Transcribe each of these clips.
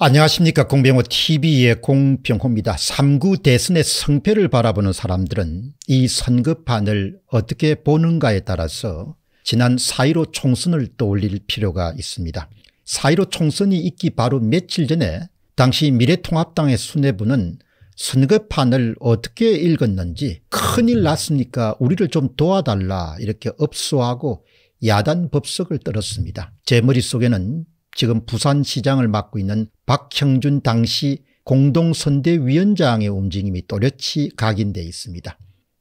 안녕하십니까 공병호 tv의 공병호입니다. 3구 대선의 성패를 바라보는 사람들은 이 선거판을 어떻게 보는가에 따라서 지난 4.15 총선을 떠올릴 필요가 있습니다. 4.15 총선이 있기 바로 며칠 전에 당시 미래통합당의 수뇌부는 선거판을 어떻게 읽었는지 큰일 났으니까 우리를 좀 도와달라 이렇게 업소하고 야단 법석을 떨었습니다. 제 머릿속에는 지금 부산시장을 맡고 있는 박형준 당시 공동선대위원장의 움직임이 또렷이 각인되어 있습니다.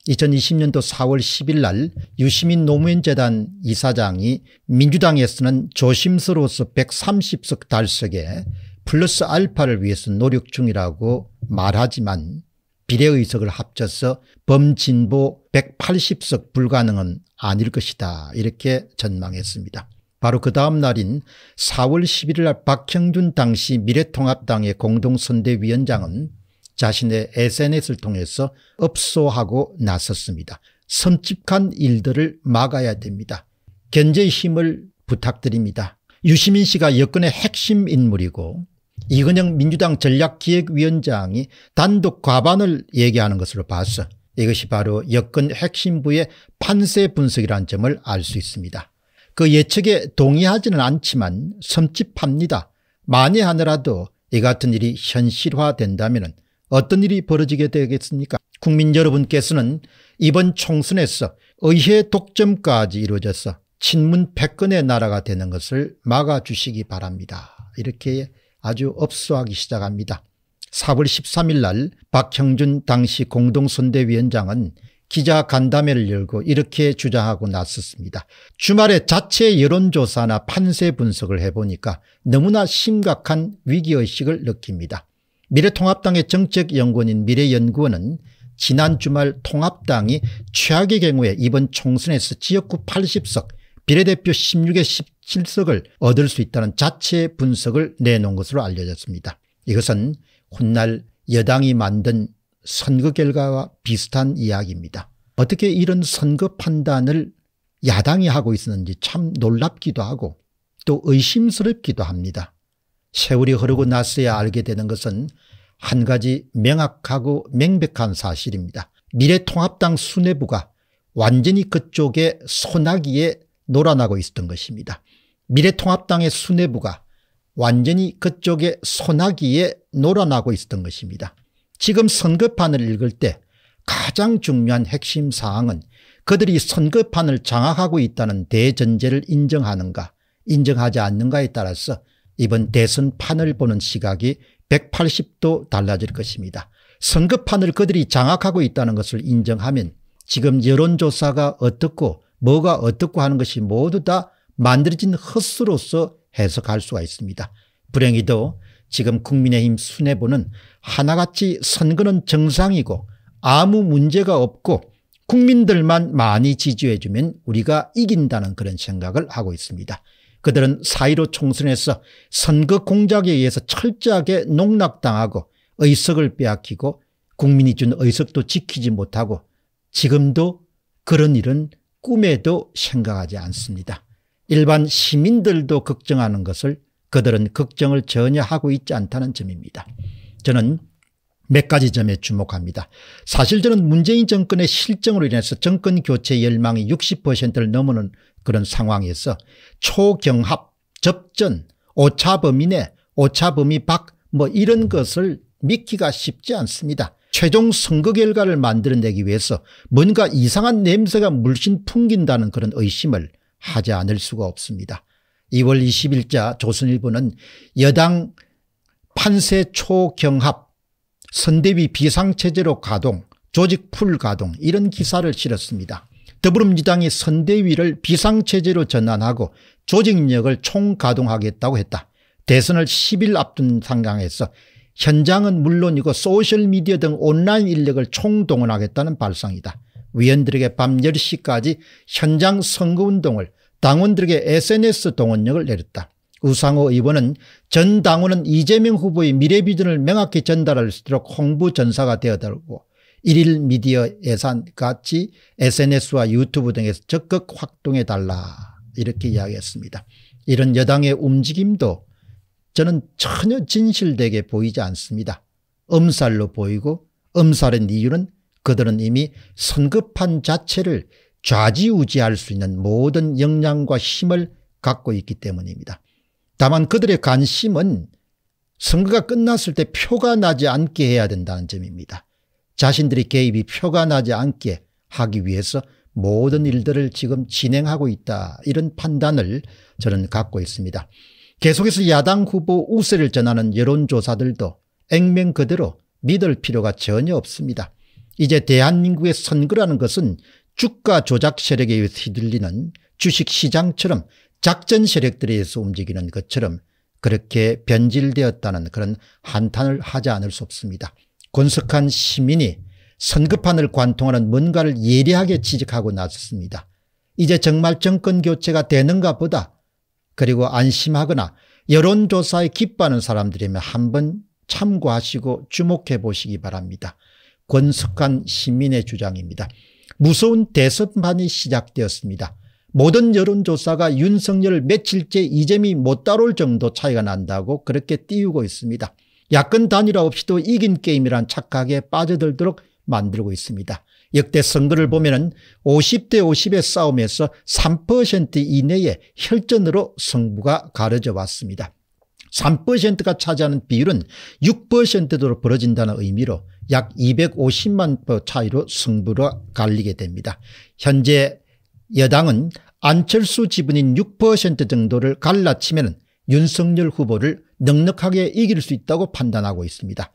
2020년도 4월 10일 날 유시민 노무현재단 이사장이 민주당에서는 조심스러워서 130석 달석에 플러스 알파를 위해서 노력 중이라고 말하지만 비례의석을 합쳐서 범진보 180석 불가능은 아닐 것이다 이렇게 전망했습니다. 바로 그 다음 날인 4월 11일 날 박형준 당시 미래통합당의 공동선대위원장은 자신의 SNS를 통해서 업소하고 나섰습니다. 섬집한 일들을 막아야 됩니다. 견제의 힘을 부탁드립니다. 유시민 씨가 여권의 핵심 인물이고 이근영 민주당 전략기획위원장이 단독 과반을 얘기하는 것으로 봐서 이것이 바로 여권 핵심부의 판세 분석이라는 점을 알 수 있습니다. 그 예측에 동의하지는 않지만 섬찟합니다. 만에 하느라도 이 같은 일이 현실화된다면 어떤 일이 벌어지게 되겠습니까? 국민 여러분께서는 이번 총선에서 의회 독점까지 이루어져서 친문 패권의 나라가 되는 것을 막아주시기 바랍니다. 이렇게 아주 업소하기 시작합니다. 4월 13일 날 박형준 당시 공동선대위원장은 기자 간담회를 열고 이렇게 주장하고 나섰습니다. 주말에 자체 여론조사나 판세 분석을 해보니까 너무나 심각한 위기의식을 느낍니다. 미래통합당의 정책연구원인 미래연구원은 지난 주말 통합당이 최악의 경우에 이번 총선에서 지역구 80석 비례대표 16에 17석을 얻을 수 있다는 자체 분석을 내놓은 것으로 알려졌습니다. 이것은 훗날 여당이 만든 선거 결과와 비슷한 이야기입니다. 어떻게 이런 선거 판단을 야당이 하고 있었는지 참 놀랍기도 하고 또 의심스럽기도 합니다. 세월이 흐르고 나서야 알게 되는 것은 한 가지 명확하고 명백한 사실입니다. 미래통합당 수뇌부가 완전히 그쪽에 소나기에 놀아나고 있었던 것입니다. 미래통합당의 수뇌부가 완전히 그쪽에 소나기에 놀아나고 있었던 것입니다. 지금 선거판을 읽을 때 가장 중요한 핵심 사항은 그들이 선거판을 장악하고 있다는 대전제를 인정하는가 인정하지 않는가에 따라서 이번 대선판을 보는 시각이 180도 달라질 것입니다. 선거판을 그들이 장악하고 있다는 것을 인정하면 지금 여론조사가 어떻고 뭐가 어떻고 하는 것이 모두 다 만들어진 헛수로서 해석할 수가 있습니다. 불행히도 지금 국민의힘 순회보는 하나같이 선거는 정상이고 아무 문제가 없고 국민들만 많이 지지해 주면 우리가 이긴다는 그런 생각을 하고 있습니다. 그들은 4.15 총선에서 선거 공작에 의해서 철저하게 농락당하고 의석을 빼앗기고 국민이 준 의석도 지키지 못하고 지금도 그런 일은 꿈에도 생각하지 않습니다. 일반 시민들도 걱정하는 것을 그들은 걱정을 전혀 하고 있지 않다는 점입니다. 저는 몇 가지 점에 주목합니다. 사실 저는 문재인 정권의 실정으로 인해서 정권 교체 열망이 60%를 넘는 그런 상황에서 초경합, 접전, 오차범위 내, 오차범위 밖뭐 이런 것을 믿기가 쉽지 않습니다. 최종 선거 결과를 만들어내기 위해서 뭔가 이상한 냄새가 물씬 풍긴다는 그런 의심을 하지 않을 수가 없습니다. 2월 20일자 조선일보는 여당 판세 초경합 선대위 비상체제로 가동 조직 풀 가동 이런 기사를 실었습니다. 더불어민주당이 선대위를 비상체제로 전환하고 조직력을 총가동하겠다고 했다. 대선을 10일 앞둔 상황에서 현장은 물론이고 소셜미디어 등 온라인 인력을 총동원하겠다는 발상이다. 위원들에게 밤 10시까지 현장 선거운동을 당원들에게 SNS 동원력을 내렸다. 우상호 의원은 전 당원은 이재명 후보의 미래비전을 명확히 전달할 수 있도록 홍보전사가 되어달고 일일 미디어 예산같이 SNS와 유튜브 등에서 적극 확동해달라 이렇게 이야기했습니다. 이런 여당의 움직임도 저는 전혀 진실되게 보이지 않습니다. 엄살로 보이고 엄살인 이유는 그들은 이미 선급한 자체를 좌지우지할 수 있는 모든 역량과 힘을 갖고 있기 때문입니다. 다만 그들의 관심은 선거가 끝났을 때 표가 나지 않게 해야 된다는 점입니다. 자신들의 개입이 표가 나지 않게 하기 위해서 모든 일들을 지금 진행하고 있다 이런 판단을 저는 갖고 있습니다. 계속해서 야당 후보 우세를 전하는 여론조사들도 액면 그대로 믿을 필요가 전혀 없습니다. 이제 대한민국의 선거라는 것은 주가 조작 세력에 의해 휘둘리는 주식시장처럼 작전 세력들에 의해서 움직이는 것처럼 그렇게 변질되었다는 그런 한탄을 하지 않을 수 없습니다. 권석한 시민이 선급판을 관통하는 뭔가를 예리하게 지적하고 나섰습니다. 이제 정말 정권 교체가 되는가 보다 그리고 안심하거나 여론조사에 기뻐하는 사람들이면 한번 참고하시고 주목해 보시기 바랍니다. 권석한 시민의 주장입니다. 무서운 대선판이 시작되었습니다. 모든 여론조사가 윤석열 며칠째 이재미 못 따라올 정도 차이가 난다고 그렇게 띄우고 있습니다. 야권 단일화 없이도 이긴 게임이란 착각에 빠져들도록 만들고 있습니다. 역대 선거를 보면 은 50대 50의 싸움에서 3%이내에 혈전으로 승부가 가려져 왔습니다. 3%가 차지하는 비율은 6대로 벌어진다는 의미로 약 250만 표 차이로 승부로 갈리게 됩니다. 현재 여당은 안철수 지분인 6% 정도를 갈라치면 윤석열 후보를 넉넉하게 이길 수 있다고 판단하고 있습니다.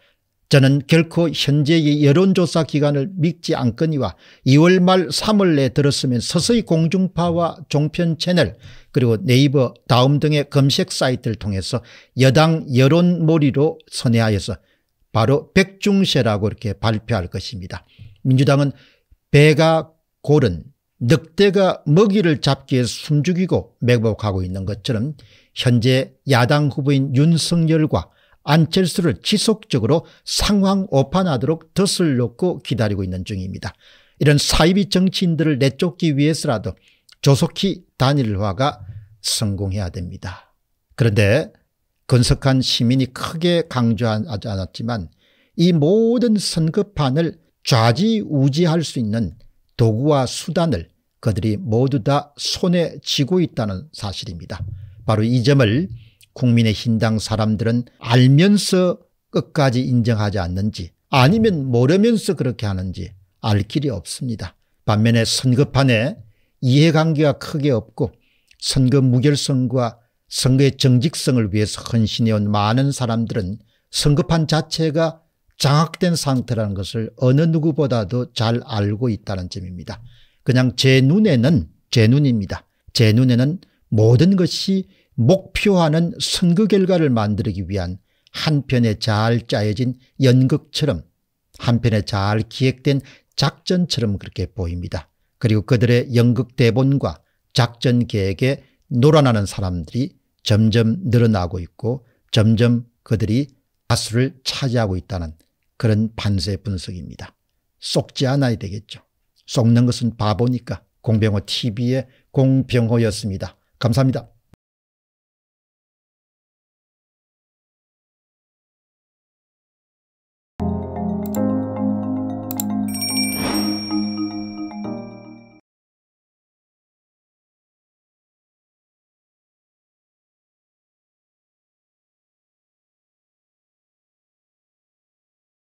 저는 결코 현재의 여론조사 기간을 믿지 않거니와 2월 말 3월 내 들었으면 서서히 공중파와 종편 채널 그리고 네이버 다음 등의 검색 사이트를 통해서 여당 여론몰이로 선회하여서 바로 백중세라고 이렇게 발표할 것입니다. 민주당은 배가 고른 늑대가 먹이를 잡기에 숨죽이고 매복하고 있는 것처럼 현재 야당 후보인 윤석열과 안철수를 지속적으로 상황오판하도록 덫을 놓고 기다리고 있는 중입니다. 이런 사이비 정치인들을 내쫓기 위해서라도 조속히 단일화가 성공해야 됩니다. 그런데 건석한 시민이 크게 강조하지 않았지만 이 모든 선거판을 좌지우지할 수 있는 도구와 수단을 그들이 모두 다 손에 쥐고 있다는 사실입니다. 바로 이 점을 국민의 힘당 사람들은 알면서 끝까지 인정하지 않는지 아니면 모르면서 그렇게 하는지 알 길이 없습니다. 반면에 선거판에 이해관계가 크게 없고 선거 무결성과 선거의 정직성을 위해서 헌신해온 많은 사람들은 선거판 자체가 장악된 상태라는 것을 어느 누구보다도 잘 알고 있다는 점입니다. 그냥 제 눈에는 제 눈입니다. 제 눈에는 모든 것이 목표하는 선거 결과를 만들기 위한 한편에 잘 짜여진 연극처럼 한편에 잘 기획된 작전처럼 그렇게 보입니다. 그리고 그들의 연극 대본과 작전 계획에 놀아나는 사람들이 점점 늘어나고 있고 점점 그들이 다수를 차지하고 있다는 그런 반세 분석입니다. 속지 않아야 되겠죠. 속는 것은 바보니까 공병호 TV의 공병호였습니다. 감사합니다.